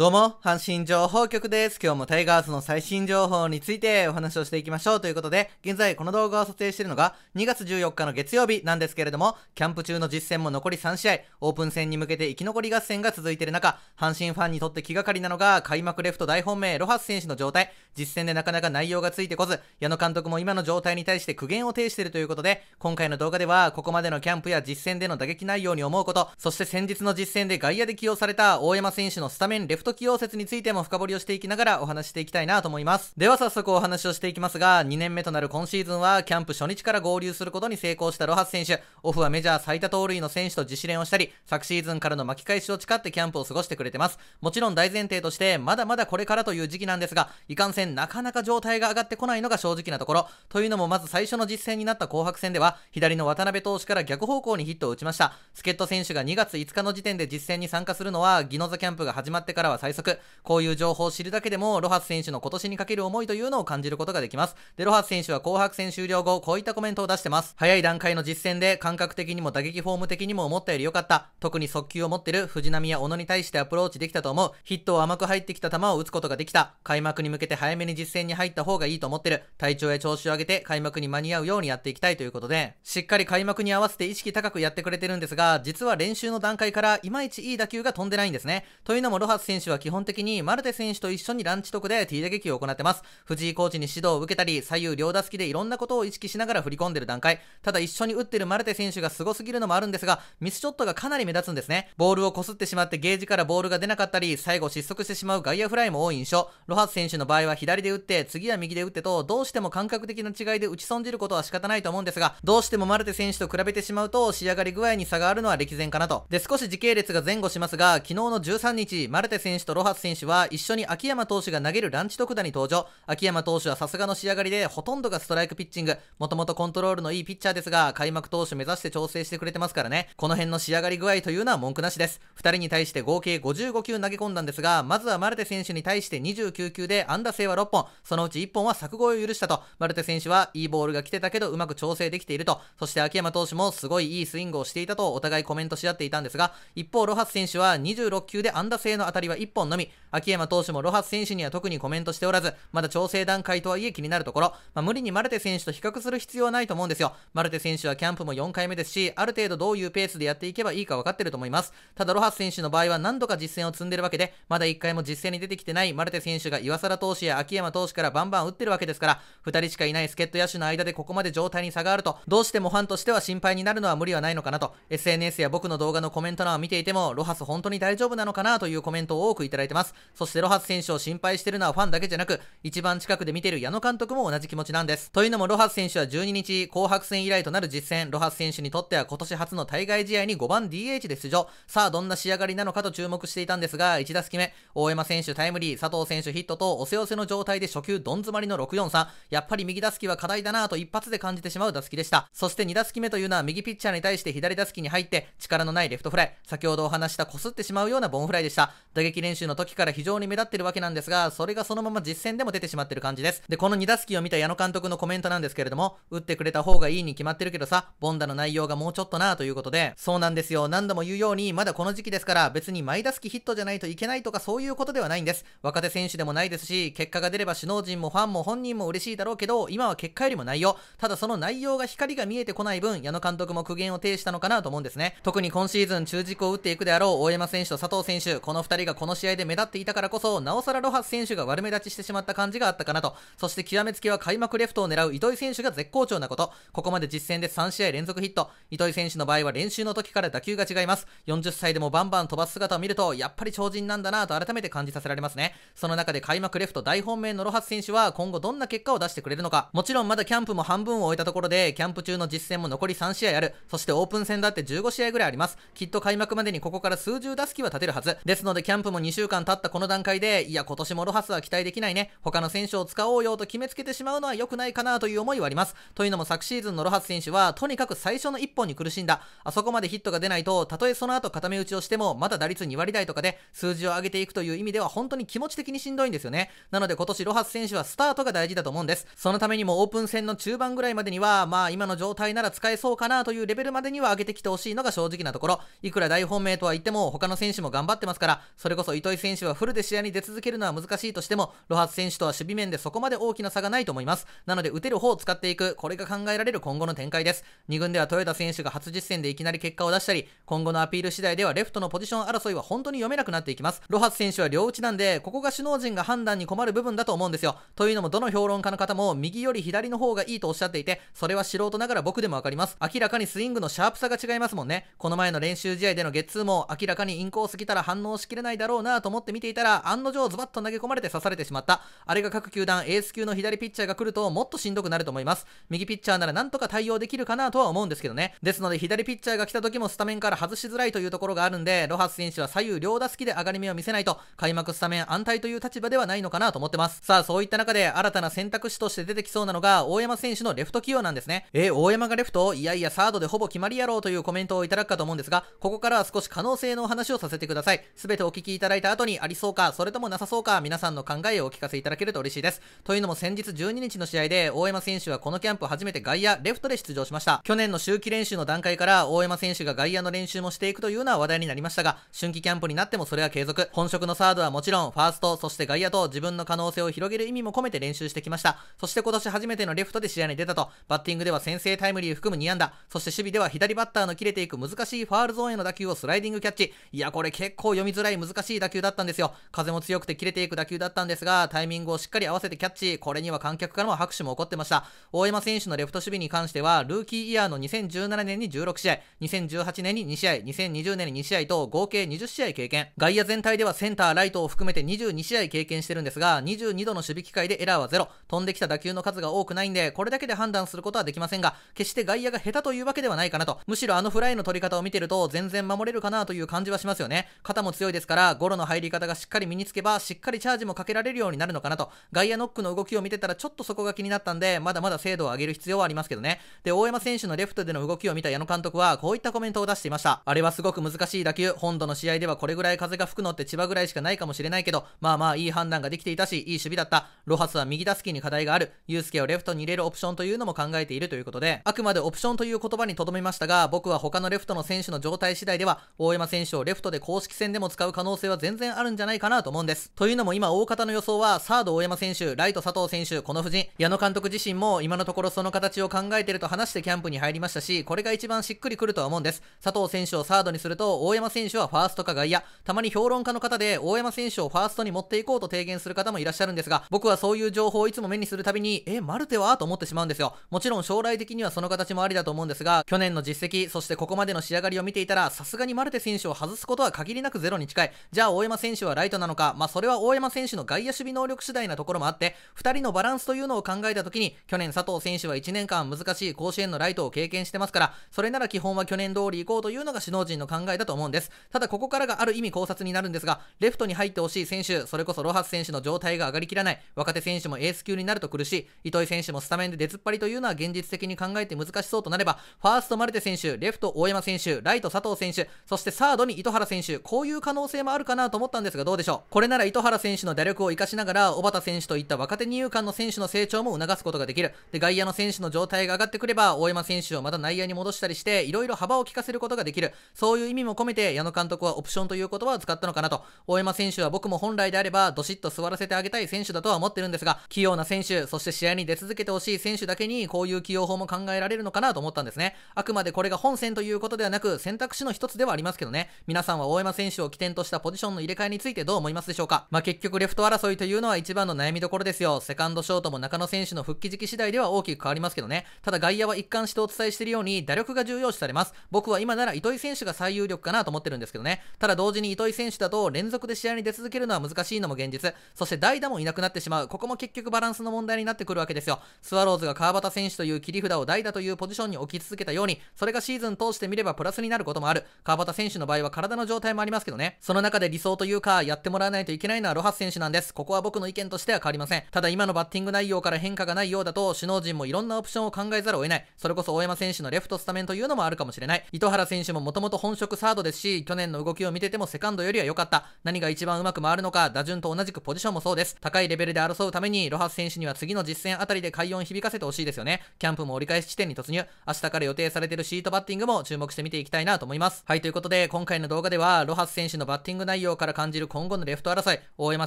どうも、阪神情報局です。今日もタイガースの最新情報についてお話をしていきましょうということで、現在この動画を撮影しているのが2月14日の月曜日なんですけれども、キャンプ中の実戦も残り3試合、オープン戦に向けて生き残り合戦が続いている中、阪神ファンにとって気がかりなのが開幕レフト大本命ロハス選手の状態、実戦でなかなか内容がついてこず、矢野監督も今の状態に対して苦言を呈しているということで、今回の動画ではここまでのキャンプや実戦での打撃内容に思うこと、そして先日の実戦で外野で起用された大山選手のスタメンレフトト起用説についても深掘りをしていきながらお話していきたいなと思います。では早速お話をしていきますが、2年目となる今シーズンは、キャンプ初日から合流することに成功したロハス選手、オフはメジャー最多盗塁の選手と自主練をしたり、昨シーズンからの巻き返しを誓ってキャンプを過ごしてくれてます。もちろん大前提として、まだまだこれからという時期なんですが、いかんせんなかなか状態が上がってこないのが正直なところ。というのもまず最初の実戦になった紅白戦では、左の渡辺投手から逆方向にヒットを打ちました。助っ人選手が2月5日の時点で実戦に参加するのは、ギノザキャンプが始まってからは最速。こういう情報を知るだけでも、ロハス選手の今年にかける思いというのを感じることができます。で、ロハス選手は紅白戦終了後、こういったコメントを出してます。早い段階の実戦で、感覚的にも打撃フォーム的にも思ったより良かった。特に速球を持ってる藤波や小野に対してアプローチできたと思う。ヒットを甘く入ってきた球を打つことができた。開幕に向けて早めに実戦に入った方がいいと思ってる。体調や調子を上げて、開幕に間に合うようにやっていきたいということで、しっかり開幕に合わせて意識高くやってくれてるんですが、実は練習の段階からいまいちいい打球が飛んでないんですね。というのもロハス選手選手は基本的にマルテ選手と一緒にランチ得で T 打撃を行ってます。藤井コーチに指導を受けたり、左右両打席でいろんなことを意識しながら振り込んでる段階。ただ一緒に打ってるマルテ選手が凄すぎるのもあるんですが、ミスショットがかなり目立つんですね。ボールをこすってしまってゲージからボールが出なかったり、最後失速してしまう外野フライも多い印象。ロハス選手の場合は左で打って、次は右で打ってと、どうしても感覚的な違いで打ち損じることは仕方ないと思うんですが、どうしてもマルテ選手と比べてしまうと、仕上がり具合に差があるのは歴然かなと。で、少し時系列が前後しますが、昨日の13日、マルテ選手選手とロハス選手は一緒に秋山投手が投げるランチ特打に登場。秋山投手はさすがの仕上がりでほとんどがストライクピッチング。もともとコントロールのいいピッチャーですが、開幕投手目指して調整してくれてますからね。この辺の仕上がり具合というのは文句なしです。2人に対して合計55球投げ込んだんですが、まずはマルテ選手に対して29球で安打性は6本、そのうち1本は柵越えを許したと。マルテ選手はいいボールが来てたけどうまく調整できていると。そして秋山投手もすごいいいスイングをしていたとお互いコメントし合っていたんですが、一方ロハス選手は26球で安打性の当たりは1本のみ、秋山投手もロハス選手には特にコメントしておらず、まだ調整段階とはいえ気になるところ、まあ、無理にマルテ選手と比較する必要はないと思うんですよ。マルテ選手はキャンプも4回目ですし、ある程度どういうペースでやっていけばいいか分かってると思います。ただロハス選手の場合は何度か実戦を積んでるわけで、まだ1回も実戦に出てきてないマルテ選手が岩貞投手や秋山投手からバンバン打ってるわけですから、2人しかいない助っ人野手の間でここまで状態に差があると、どうしてもファンとしては心配になるのは無理はないのかなと、SNS や僕の動画のコメント欄を見ていても、ロハス本当に大丈夫なのかなというコメントを多くいただいてます。そしてロハス選手を心配してるのはファンだけじゃなく、一番近くで見てる矢野監督も同じ気持ちなんです。というのもロハス選手は12日、紅白戦以来となる実戦、ロハス選手にとっては今年初の対外試合に5番 DH で出場。さあ、どんな仕上がりなのかと注目していたんですが、1打席目、大山選手タイムリー、佐藤選手ヒットと、おせおせの状態で初球どん詰まりの643。やっぱり右打席は課題だなぁと一発で感じてしまう打席でした。そして2打席目というのは右ピッチャーに対して左打席に入って、力のないレフトフライ。先ほどお話したこすってしまうようなボンフライでした。打撃撃練習の時から非常に目立ってるわけなんですが、それがそのまま実戦でも出てしまってる感じです。で、この2打席を見た矢野監督のコメントなんですけれども、打ってくれた方がいいに決まってるけどさ、ボンダの内容がもうちょっとなということで、そうなんですよ。何度も言うように、まだこの時期ですから、別に毎打席ヒットじゃないといけないとかそういうことではないんです。若手選手でもないですし、結果が出れば首脳陣もファンも本人も嬉しいだろうけど、今は結果よりも内容。ただその内容が光が見えてこない分、矢野監督も苦言を呈したのかなと思うんですね。特に今シーズン中軸を打っていくであろう大山選手と佐藤選手、この2人がこのの試合で目立っていたからこそ、なおさらロハス選手が悪目立ちしてしまった感じがあったかなと、そして極めつけは開幕レフトを狙う糸井選手が絶好調なこと、ここまで実戦で3試合連続ヒット、糸井選手の場合は練習の時から打球が違います。40歳でもバンバン飛ばす姿を見ると、やっぱり超人なんだなと改めて感じさせられますね。その中で開幕レフト大本命のロハス選手は今後どんな結果を出してくれるのか。もちろんまだキャンプも半分を終えたところで、キャンプ中の実戦も残り3試合ある。そしてオープン戦だって15試合ぐらいあります。きっと開幕までにここから数十打席は立てるはず。ですのでキャンプも2週間経ったこの段階で、いや、今年もロハスは期待できないね。他の選手を使おうよと決めつけてしまうのは良くないかなという思いはあります。というのも昨シーズンのロハス選手は、とにかく最初の1本に苦しんだ。あそこまでヒットが出ないと、たとえその後固め打ちをしても、また打率2割台とかで数字を上げていくという意味では本当に気持ち的にしんどいんですよね。なので今年ロハス選手はスタートが大事だと思うんです。そのためにもオープン戦の中盤ぐらいまでには、まあ今の状態なら使えそうかなというレベルまでには上げてきてほしいのが正直なところ。いくら大本命とは言っても、他の選手も頑張ってますから、それこそそ糸井選手はフルで試合に出続けるのは難しいとしても、ロハス選手とは守備面でそこまで大きな差がないと思います。なので、打てる方を使っていく、これが考えられる今後の展開です。2軍では豊田選手が初実戦でいきなり結果を出したり、今後のアピール次第ではレフトのポジション争いは本当に読めなくなっていきます。ロハス選手は両打ちなんで、ここが首脳陣が判断に困る部分だと思うんですよ。というのも、どの評論家の方も右より左の方がいいとおっしゃっていて、それは素人ながら僕でもわかります。明らかにスイングのシャープさが違いますもんね。この前の練習試合でのゲッツーも明らかにインコース来たら反応しきれないだろうろうなと思って見ていたら、案の定ズバッと投げ込まれて刺されてしまった。あれが各球団エース級の左ピッチャーが来るともっとしんどくなると思います。右ピッチャーならなんとか対応できるかなとは思うんですけどね。ですので左ピッチャーが来た時もスタメンから外しづらいというところがあるんで、ロハス選手は左右両打席で上がり目を見せないと、開幕スタメン安泰という立場ではないのかなと思ってます。さあ、そういった中で新たな選択肢として出てきそうなのが、大山選手のレフト起用なんですね。え大山がレフトいやいや、サードでほぼ決まりやろうというコメントをいただくかと思うんですが、ここからは少し可能性のお話をさせてください。全てお聞きいただいた後にありそうか、それともなさそうか、皆さんの考えをお聞かせいただけると嬉しいです。というのも先日12日の試合で、大山選手はこのキャンプ初めて外野、レフトで出場しました。去年の秋季練習の段階から、大山選手が外野の練習もしていくというのは話題になりましたが、春季キャンプになってもそれは継続。本職のサードはもちろん、ファースト、そして外野と自分の可能性を広げる意味も込めて練習してきました。そして今年初めてのレフトで試合に出たと、バッティングでは先制タイムリー含む2安打、そして守備では左バッターの切れていく難しいファールゾーンへの打球をスライディングキャッチ。いや、これ結構読みづらい難しいしい打球だったんですよ。風も強くて切れていく打球だったんですが、タイミングをしっかり合わせてキャッチ。これには観客からも拍手も起こってました。大山選手のレフト守備に関しては、ルーキーイヤーの2017年に16試合、2018年に2試合、2020年に2試合と合計20試合経験。外野全体ではセンター、ライトを含めて22試合経験してるんですが、22度の守備機会でエラーは0。飛んできた打球の数が多くないんで、これだけで判断することはできませんが、決して外野が下手というわけではないかなと。むしろあのフライの取り方を見てると、全然守れるかなという感じはしますよね。肩も強いですから、ゴロの入り方がしっかり身につけば、しっかりチャージもかけられるようになるのかなと、外野ノックの動きを見てたらちょっとそこが気になったんで、まだまだ精度を上げる必要はありますけどね。で、大山選手のレフトでの動きを見た矢野監督は、こういったコメントを出していました。あれはすごく難しい打球、本土の試合ではこれぐらい風が吹くのって千葉ぐらいしかないかもしれないけど、まあまあいい判断ができていたし、いい守備だった。ロハスは右打席に課題がある。ユースケをレフトに入れるオプションというのも考えているということで、あくまでオプションという言葉にとどめましたが、僕は他のレフトの選手の状態次第では、大山選手をレフトで公式戦でも使う可能性は全然あるんじゃないかなと思うんです。というのも今大方の予想は、サード大山選手、ライト佐藤選手、この布陣。矢野監督自身も今のところその形を考えてると話してキャンプに入りましたし、これが一番しっくりくるとは思うんです。佐藤選手をサードにすると、大山選手はファーストか外野。たまに評論家の方で、大山選手をファーストに持っていこうと提言する方もいらっしゃるんですが、僕はそういう情報をいつも目にするたびに、え、マルテはと思ってしまうんですよ。もちろん将来的にはその形もありだと思うんですが、去年の実績、そしてここまでの仕上がりを見ていたら、さすがにマルテ選手を外すことは限りなくゼロに近い。じじゃあ大山選手はライトなのか、まあ、それは大山選手の外野守備能力次第なところもあって、2人のバランスというのを考えたときに、去年佐藤選手は1年間難しい甲子園のライトを経験してますから、それなら基本は去年通り行こうというのが首脳陣の考えだと思うんです。ただここからがある意味考察になるんですが、レフトに入ってほしい選手、それこそロハス選手の状態が上がりきらない、若手選手もエース級になると苦しい、糸井選手もスタメンで出ずっぱりというのは現実的に考えて難しそうとなれば、ファーストマルテ選手、レフト大山選手、ライト佐藤選手、そしてサードに糸原選手、こういう可能性もあるかかなと思ったんですがどうでしょうこれなら糸原選手の打力を生かしながら小畑選手といった若手二遊間の選手の成長も促すことができるで外野の選手の状態が上がってくれば大山選手をまた内野に戻したりしていろいろ幅を利かせることができるそういう意味も込めて矢野監督はオプションという言葉を使ったのかなと大山選手は僕も本来であればどしっと座らせてあげたい選手だとは思ってるんですが器用な選手そして試合に出続けてほしい選手だけにこういう起用法も考えられるのかなと思ったんですねあくまでこれが本戦ということではなく選択肢の一つではありますけどね皆さんは大山選手を起点としたポジションの入れ替えについてどう思いますでしょうかまあ、結局レフト争いというのは一番の悩みどころですよ。セカンドショートも中野選手の復帰時期次第では大きく変わりますけどね。ただ外野は一貫してお伝えしているように打力が重要視されます。僕は今なら糸井選手が最有力かなと思ってるんですけどね。ただ同時に糸井選手だと連続で試合に出続けるのは難しいのも現実。そして代打もいなくなってしまう。ここも結局バランスの問題になってくるわけですよ。スワローズが川端選手という切り札を代打というポジションに置き続けたように、それがシーズン通してみればプラスになることもある。川端選手の場合は体の状態もありますけどね。その中で理想というか、やってもらわないといけないのはロハス選手なんです。ここは僕の意見としては変わりません。ただ今のバッティング内容から変化がないようだと、首脳陣もいろんなオプションを考えざるを得ない。それこそ大山選手のレフトスタメンというのもあるかもしれない。糸原選手ももともと本職サードですし、去年の動きを見ててもセカンドよりは良かった。何が一番うまく回るのか、打順と同じくポジションもそうです。高いレベルで争うために、ロハス選手には次の実戦あたりで快音響かせてほしいですよね。キャンプも折り返し地点に突入。明日から予定されてるシートバッティングも注目して見ていきたいなと思います。はい、ということで、今回の動画では、ロハス選手のバッティング内容から感じる今後のレフト争い、大山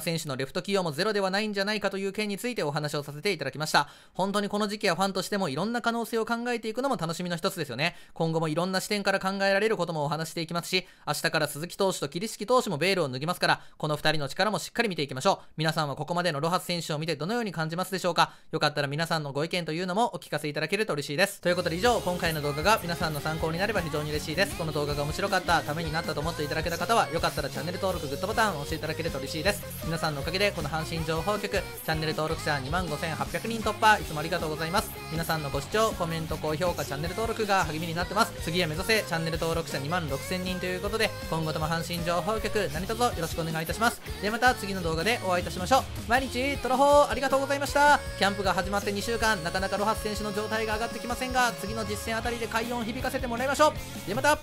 選手のレフト起用もゼロではないんじゃないかという件についてお話をさせていただきました。本当にこの時期はファンとしてもいろんな可能性を考えていくのも楽しみの一つですよね。今後もいろんな視点から考えられることもお話していきますし、明日から鈴木投手と桐敷投手もベールを脱ぎますから、この2人の力もしっかり見ていきましょう。皆さんはここまでのロハス選手を見てどのように感じますでしょうかよかったら皆さんのご意見というのもお聞かせいただけると嬉しいです。ということで以上、今回の動画が皆さんの参考になれば非常に嬉しいです。この動画が面白かった、ためになったと思っていただけた方は、よかったらチャンネルル登録、グッドボタンを押していただけると嬉しいです。皆さんのおかげでこの阪神情報局、チャンネル登録者25,800人突破、いつもありがとうございます。皆さんのご視聴、コメント、高評価、チャンネル登録が励みになってます。次は目指せ、チャンネル登録者26,000人ということで、今後とも阪神情報局、何卒よろしくお願いいたします。ではまた次の動画でお会いいたしましょう。毎日、トロホーありがとうございました。キャンプが始まって2週間、なかなかロハス選手の状態が上がってきませんが、次の実戦あたりで快音響かせてもらいましょう。ではまた